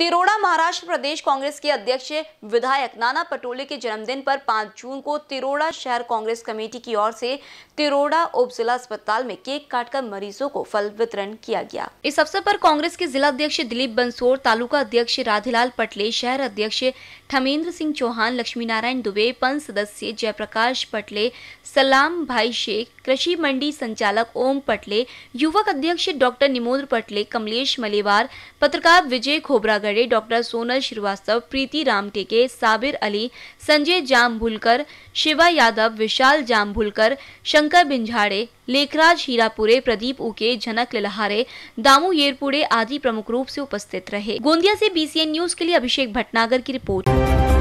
तिरोड़ा महाराष्ट्र प्रदेश कांग्रेस के अध्यक्ष विधायक नाना पटोले के जन्मदिन पर 5 जून को तिरोड़ा शहर कांग्रेस कमेटी की ओर से तिरोड़ा उप जिला अस्पताल में केक काटकर मरीजों को फल वितरण किया गया इस अवसर पर कांग्रेस के जिला अध्यक्ष दिलीप बंसोर तालुका अध्यक्ष राधेलाल पटले शहर अध्यक्ष थमेंद्र सिंह चौहान लक्ष्मी नारायण दुबे पंच सदस्य जयप्रकाश पटले सलाम भाई शेख कृषि मंडी संचालक ओम पटले युवक अध्यक्ष डॉक्टर निमोद पटले कमलेश मलेवार पत्रकार विजय खोबरागढ़ गढ़े डॉक्टर सोनल श्रीवास्तव प्रीति राम टेके साबिर अली संजय जामभुलकर शिवा यादव विशाल जामभुलकर शंकर बिंझाड़े लेखराज हीरापुरे प्रदीप उके झनक ललहारे दामू येरपुड़े आदि प्रमुख रूप से उपस्थित रहे गोंदिया से बीसीएन न्यूज के लिए अभिषेक भटनागर की रिपोर्ट